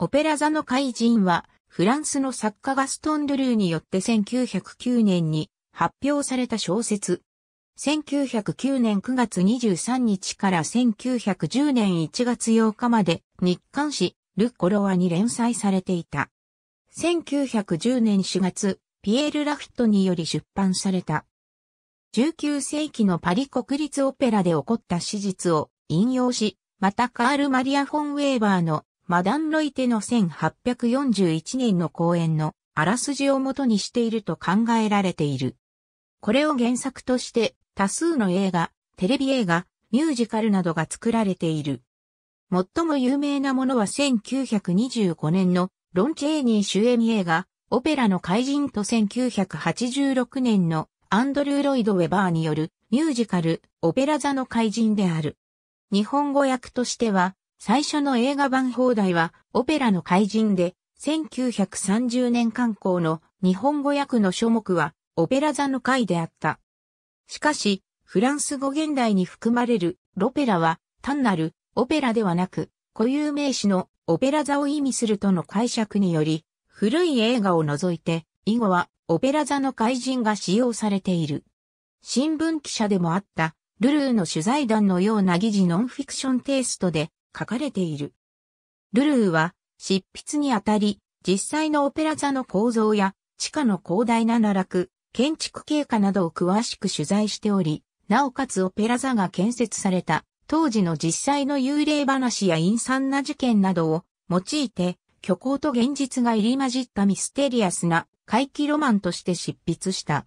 オペラ座の怪人は、フランスの作家ガストン・ドゥルーによって1909年に発表された小説。1909年9月23日から1910年1月8日まで日刊誌ル・コロワに連載されていた。1910年4月、ピエール・ラフィットにより出版された。19世紀のパリ国立オペラで起こった史実を引用し、またカール・マリア・フォン・ウェーバーのマダンロイテの1841年の公演のあらすじをもとにしていると考えられている。これを原作として多数の映画、テレビ映画、ミュージカルなどが作られている。最も有名なものは1925年のロンチェーニー主演映画、オペラの怪人と1986年のアンドルー・ロイド・ウェバーによるミュージカル、オペラ座の怪人である。日本語訳としては、最初の映画版放題は、オペラの怪人で、1930年刊行の日本語訳の書目は、オペラ座の会であった。しかし、フランス語現代に含まれるロペラは、単なるオペラではなく、固有名詞のオペラ座を意味するとの解釈により、古い映画を除いて、以後はオペラ座の怪人が使用されている。新聞記者でもあった、ルルーの取材団のような疑似ノンフィクションテイストで、書かれている。ルルーは執筆にあたり、実際のオペラ座の構造や地下の広大な奈落、建築経過などを詳しく取材しており、なおかつオペラ座が建設された当時の実際の幽霊話や陰惨な事件などを用いて虚構と現実が入り混じったミステリアスな怪奇ロマンとして執筆した。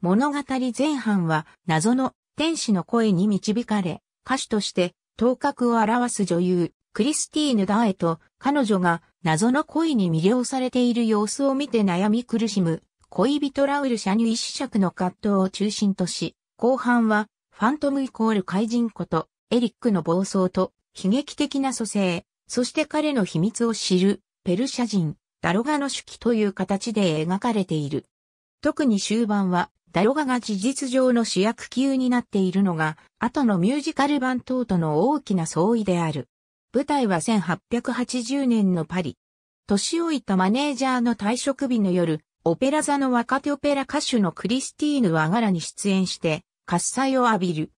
物語前半は謎の天使の声に導かれ歌手として頭角を表す女優、クリスティーヌ・ダーエと彼女が謎の恋に魅了されている様子を見て悩み苦しむ恋人ラウル・シャニュ一尺の葛藤を中心とし、後半はファントムイコール怪人ことエリックの暴走と悲劇的な蘇生、そして彼の秘密を知るペルシャ人、ダロガの手記という形で描かれている。特に終盤はダロガが事実上の主役級になっているのが、後のミュージカル版等との大きな相違である。舞台は1880年のパリ。年老いたマネージャーの退職日の夜、オペラ座の若手オペラ歌手のクリスティーヌワガラに出演して、喝采を浴びる。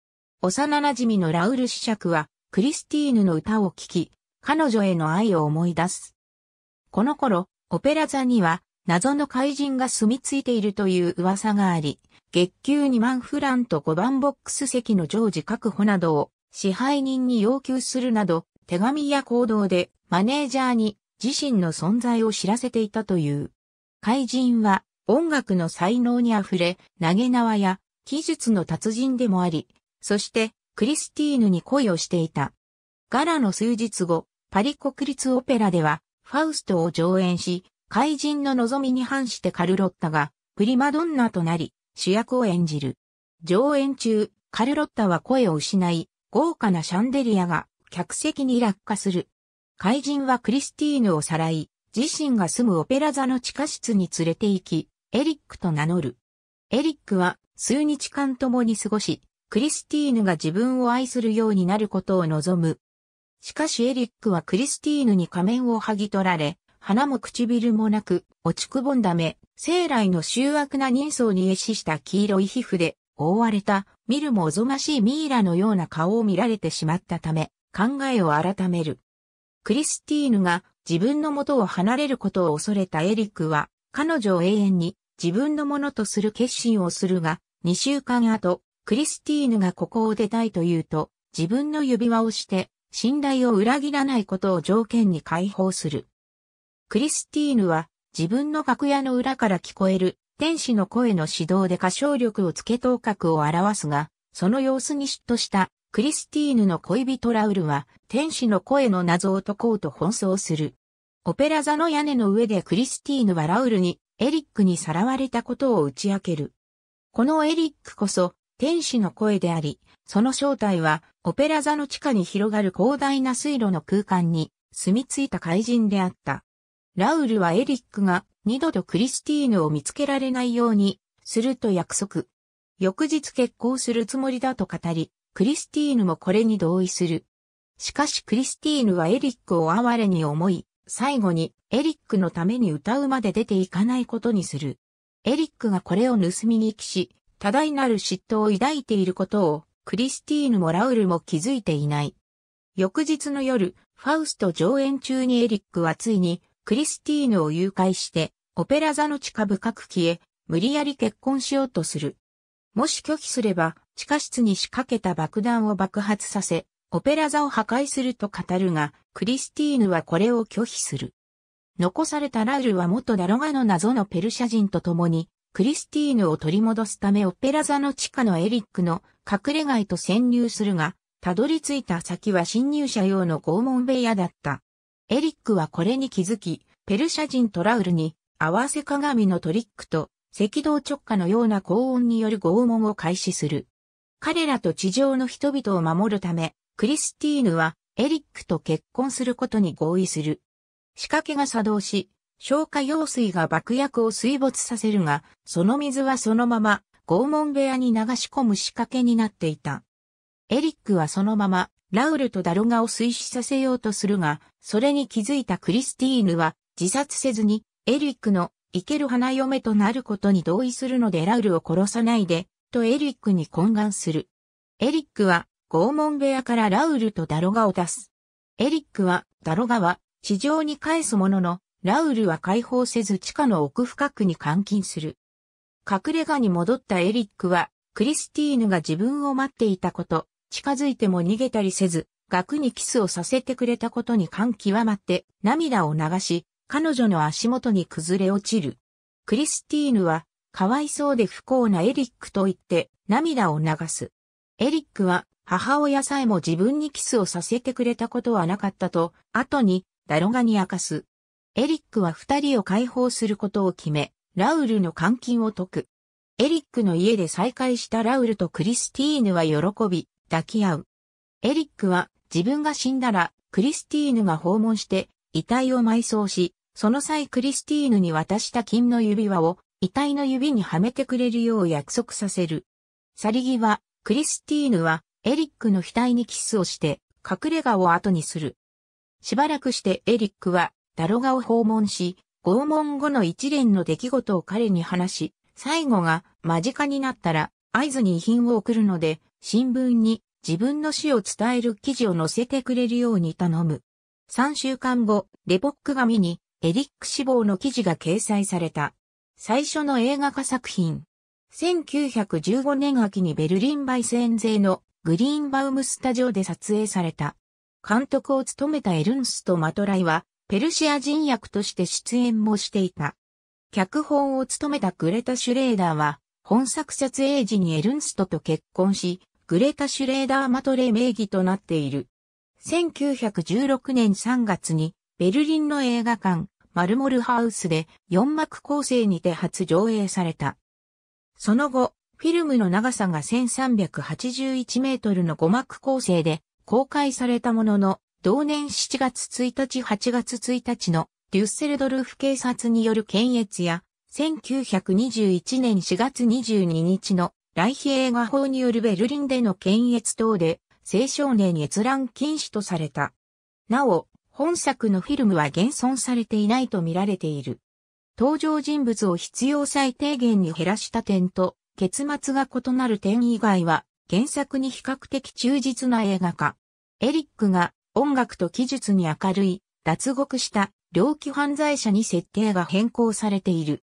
幼馴染のラウル子爵は、クリスティーヌの歌を聴き、彼女への愛を思い出す。この頃、オペラ座には、謎の怪人が住み着いているという噂があり、月給2万フランと5番ボックス席の常時確保などを支配人に要求するなど、手紙や行動でマネージャーに自身の存在を知らせていたという。怪人は音楽の才能にあふれ、投げ縄や技術の達人でもあり、そしてクリスティーヌに恋をしていた。ガラの数日後、パリ国立オペラではファウストを上演し、怪人の望みに反してカルロッタがプリマドンナとなり主役を演じる。上演中、カルロッタは声を失い、豪華なシャンデリアが客席に落下する。怪人はクリスティーヌをさらい、自身が住むオペラ座の地下室に連れて行き、エリックと名乗る。エリックは数日間共に過ごし、クリスティーヌが自分を愛するようになることを望む。しかしエリックはクリスティーヌに仮面を剥ぎ取られ、鼻も唇もなく、落ちくぼんだ目、生来の醜悪な人相に壊死した黄色い皮膚で、覆われた、見るもおぞましいミイラのような顔を見られてしまったため、考えを改める。クリスティーヌが自分の元を離れることを恐れたエリックは、彼女を永遠に自分のものとする決心をするが、2週間後、クリスティーヌがここを出たいと言うと、自分の指輪をして、信頼を裏切らないことを条件に解放する。クリスティーヌは自分の楽屋の裏から聞こえる天使の声の指導で歌唱力をつけ頭角を表すが、その様子に嫉妬したクリスティーヌの恋人ラウルは天使の声の謎を解こうと奔走する。オペラ座の屋根の上でクリスティーヌはラウルにエリックにさらわれたことを打ち明ける。このエリックこそ天使の声であり、その正体はオペラ座の地下に広がる広大な水路の空間に住み着いた怪人であった。ラウルはエリックが二度とクリスティーヌを見つけられないようにすると約束。翌日結婚するつもりだと語り、クリスティーヌもこれに同意する。しかしクリスティーヌはエリックを哀れに思い、最後にエリックのために歌うまで出ていかないことにする。エリックがこれを盗みにきし、多大なる嫉妬を抱いていることを、クリスティーヌもラウルも気づいていない。翌日の夜、ファウスト上演中にエリックはついにクリスティーヌを誘拐して、オペラ座の地下深く消え、無理やり結婚しようとする。もし拒否すれば、地下室に仕掛けた爆弾を爆発させ、オペラ座を破壊すると語るが、クリスティーヌはこれを拒否する。残されたラウルは元ダロガの謎のペルシャ人と共に、クリスティーヌを取り戻すためオペラ座の地下のエリックの隠れ街と潜入するが、たどり着いた先は侵入者用の拷問部屋だった。エリックはこれに気づき、ペルシャ人トラウルに合わせ鏡のトリックと赤道直下のような高温による拷問を開始する。彼らと地上の人々を守るため、クリスティーヌはエリックと結婚することに合意する。仕掛けが作動し、消火用水が爆薬を水没させるが、その水はそのまま拷問部屋に流し込む仕掛けになっていた。エリックはそのままラウルとダロガを推死させようとするが、それに気づいたクリスティーヌは自殺せずにエリックの生ける花嫁となることに同意するのでラウルを殺さないで、とエリックに懇願する。エリックは拷問部屋からラウルとダロガを出す。エリックはダロガは地上に返すものの、ラウルは解放せず地下の奥深くに監禁する。隠れ家に戻ったエリックは、クリスティーヌが自分を待っていたこと、近づいても逃げたりせず、額にキスをさせてくれたことに感極まって涙を流し、彼女の足元に崩れ落ちる。クリスティーヌは、かわいそうで不幸なエリックと言って涙を流す。エリックは母親さえも自分にキスをさせてくれたことはなかったと、後にダロガに明かす。エリックは二人を解放することを決め、ラウルの監禁を解く。エリックの家で再会したラウルとクリスティーヌは喜び、抱き合う。エリックは自分が死んだらクリスティーヌが訪問して遺体を埋葬し、その際クリスティーヌに渡した金の指輪を遺体の指にはめてくれるよう約束させる。去り際、クリスティーヌはエリックの額にキスをして隠れ家を後にする。しばらくしてエリックはダロガを訪問し、拷問後の一連の出来事を彼に話し、最後が間近になったら合図に遺品を送るので、新聞に自分の死を伝える記事を載せてくれるように頼む。3週間後、レポック紙にエリック死亡の記事が掲載された。最初の映画化作品。1915年秋にベルリンバイセン勢のグリーンバウムスタジオで撮影された。監督を務めたエルンスト・マトライは、ペルシア人役として出演もしていた。脚本を務めたグレタ・シュレーダーは、本作撮影時にエルンストと結婚し、グレタ・シュレーダー・マトレ名義となっている。1916年3月にベルリンの映画館マルモルハウスで4幕構成にて初上映された。その後、フィルムの長さが1381メートルの5幕構成で公開されたものの、同年7月1日8月1日のデュッセルドルフ警察による検閲や、1921年4月22日の来比映画法によるベルリンでの検閲等で青少年閲覧禁止とされた。なお、本作のフィルムは現存されていないと見られている。登場人物を必要最低限に減らした点と、結末が異なる点以外は、原作に比較的忠実な映画化。エリックが音楽と技術に明るい、脱獄した、猟奇犯罪者に設定が変更されている。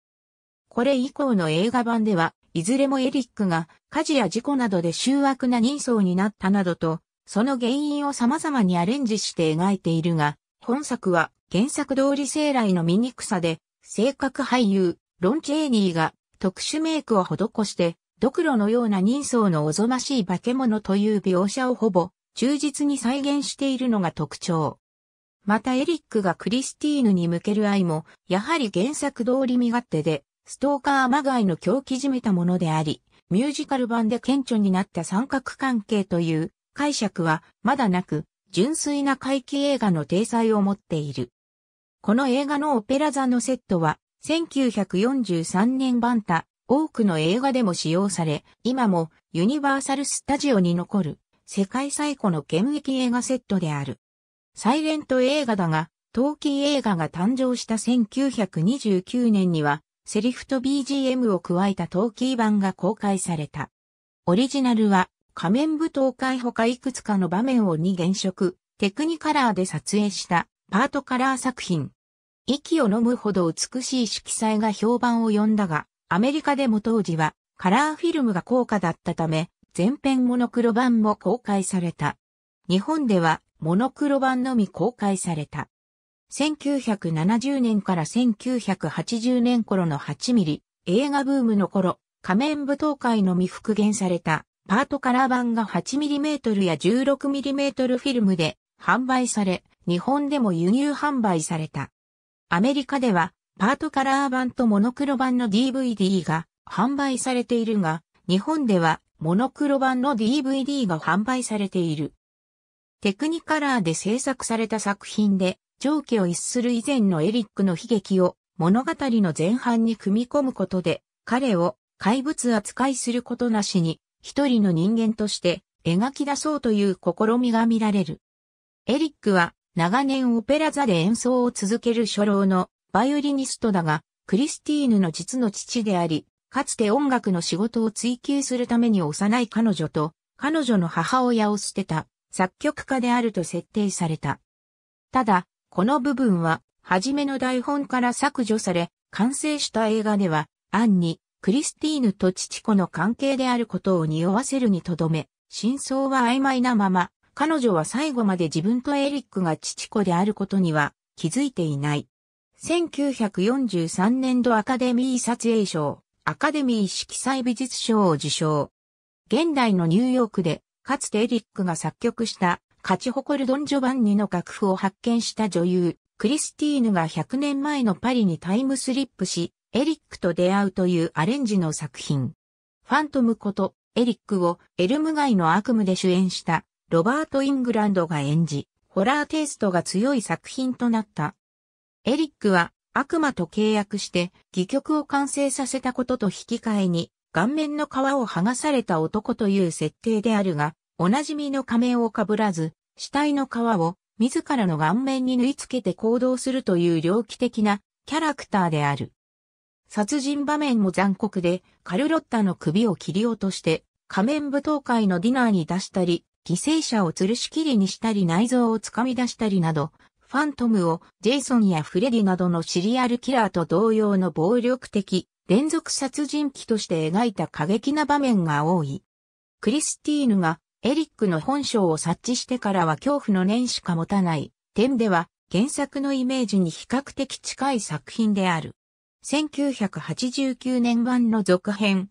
これ以降の映画版では、いずれもエリックが火事や事故などで醜悪な人相になったなどと、その原因を様々にアレンジして描いているが、本作は原作通り生来の醜さで、性格俳優、ロン・チェーニーが特殊メイクを施して、ドクロのような人相のおぞましい化け物という描写をほぼ忠実に再現しているのが特徴。またエリックがクリスティーヌに向ける愛も、やはり原作通り身勝手で、ストーカーまがいの狂気じめたものであり、ミュージカル版で顕著になった三角関係という解釈はまだなく、純粋な怪奇映画の体裁を持っている。この映画のオペラ座のセットは、1943年版た、多くの映画でも使用され、今もユニバーサル・スタジオに残る世界最古の剣役映画セットである。サイレント映画だが、陶器映画が誕生した1929年にはセリフと BGM を加えたトーキー版が公開された。オリジナルは仮面舞踏会ほかいくつかの場面を2原色、テクニカラーで撮影したパートカラー作品。息を飲むほど美しい色彩が評判を呼んだが、アメリカでも当時はカラーフィルムが高価だったため、全編モノクロ版も公開された。日本ではモノクロ版のみ公開された。1970年から1980年頃の8ミリ映画ブームの頃、仮面舞踏会のみ復元されたパートカラー版が 8mm や 16mm フィルムで販売され、日本でも輸入販売された。アメリカではパートカラー版とモノクロ版の DVD が販売されているが、日本ではモノクロ版の DVD が販売されている。テクニカラーで制作された作品で、上記を逸する以前のエリックの悲劇を物語の前半に組み込むことで、彼を怪物扱いすることなしに、一人の人間として描き出そうという試みが見られる。エリックは長年オペラ座で演奏を続ける初老のバイオリニストだが、クリスティーヌの実の父であり、かつて音楽の仕事を追求するために幼い彼女と、彼女の母親を捨てた作曲家であると設定された。ただ、この部分は、初めの台本から削除され、完成した映画では、アンに、クリスティーヌと父子の関係であることを匂わせるにとどめ、真相は曖昧なまま、彼女は最後まで自分とエリックが父子であることには気づいていない。1943年度アカデミー撮影賞、アカデミー色彩美術賞を受賞。現代のニューヨークで、かつてエリックが作曲した勝ち誇るドン・ジョバンニの楽譜を発見した女優、クリスティーヌが100年前のパリにタイムスリップし、エリックと出会うというアレンジの作品。ファントムこと、エリックをエルム街の悪夢で主演したロバート・イングランドが演じ、ホラーテイストが強い作品となった。エリックは悪魔と契約して戯曲を完成させたことと引き換えに顔面の皮を剥がされた男という設定であるが、おなじみの仮面をかぶらず、死体の皮を自らの顔面に縫い付けて行動するという猟奇的なキャラクターである。殺人場面も残酷で、カルロッタの首を切り落として、仮面舞踏会のディナーに出したり、犠牲者を吊るしきりにしたり内臓をつかみ出したりなど、ファントムをジェイソンやフレディなどのシリアルキラーと同様の暴力的、連続殺人鬼として描いた過激な場面が多い。クリスティーヌがエリックの本性を察知してからは恐怖の念しか持たない点では原作のイメージに比較的近い作品である。1989年版の続編。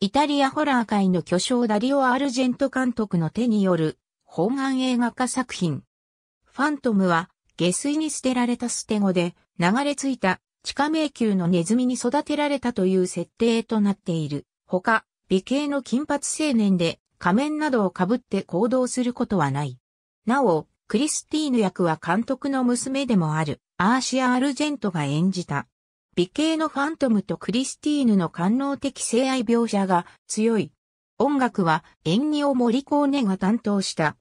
イタリアホラー界の巨匠ダリオ・アルジェント監督の手による本眼映画化作品。ファントムは下水に捨てられた捨て子で流れ着いた地下迷宮のネズミに育てられたという設定となっている。他、美形の金髪青年で仮面などをかぶって行動することはない。なお、クリスティーヌ役は監督の娘でもある、アーシア・アルジェントが演じた。美形のファントムとクリスティーヌの官能的性愛描写が強い。音楽は演技をモリコーネが担当した。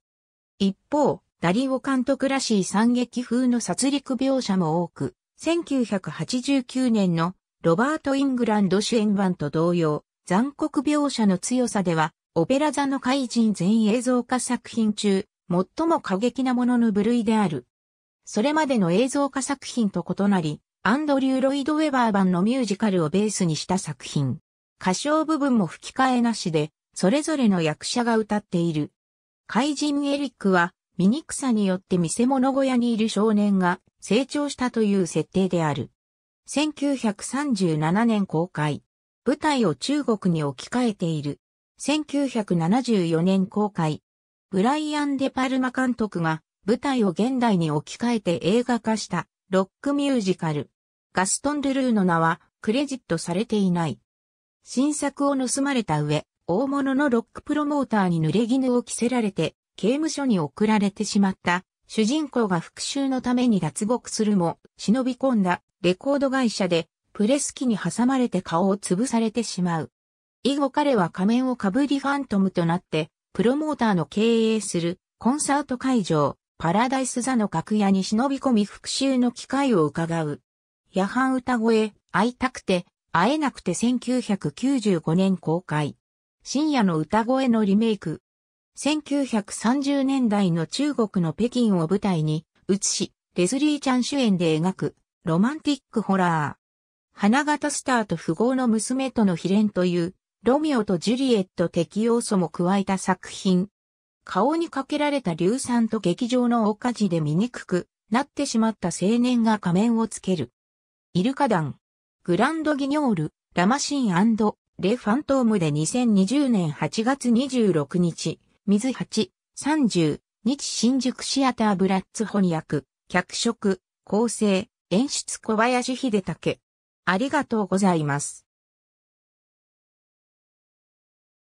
一方、ダリオ監督らしい惨劇風の殺戮描写も多く、1989年のロバート・イングランド主演版と同様、残酷描写の強さではオペラ座の怪人全映像化作品中、最も過激なものの部類である。それまでの映像化作品と異なり、アンドリュー・ロイド・ウェバー版のミュージカルをベースにした作品。歌唱部分も吹き替えなしで、それぞれの役者が歌っている。怪人エリックは、醜さによって見せ物小屋にいる少年が成長したという設定である。1937年公開。舞台を中国に置き換えている。1974年公開。ブライアン・デ・パルマ監督が舞台を現代に置き換えて映画化したロックミュージカル。ガストン・ルルーの名はクレジットされていない。新作を盗まれた上、大物のロックプロモーターに濡れ衣を着せられて刑務所に送られてしまった主人公が復讐のために脱獄するも忍び込んだレコード会社でプレス機に挟まれて顔を潰されてしまう。以後彼は仮面をかぶりファントムとなって、プロモーターの経営するコンサート会場、パラダイス座の楽屋に忍び込み復讐の機会を伺う。夜半歌声、会いたくて、会えなくて1995年公開。深夜の歌声のリメイク。1930年代の中国の北京を舞台に、映し、レズリー・ちゃん主演で描く、ロマンティックホラー。花形スターと富豪の娘との秘伝という、ロミオとジュリエット的要素も加えた作品。顔にかけられた硫酸と劇場の大火事で醜くなってしまった青年が仮面をつける。イルカ団、グランドギニョール、ラマシンレ・ファントームで2020年8月26日、水8、30、日新宿シアターブラッツ翻訳、脚色、構成、演出小林秀武。ありがとうございます。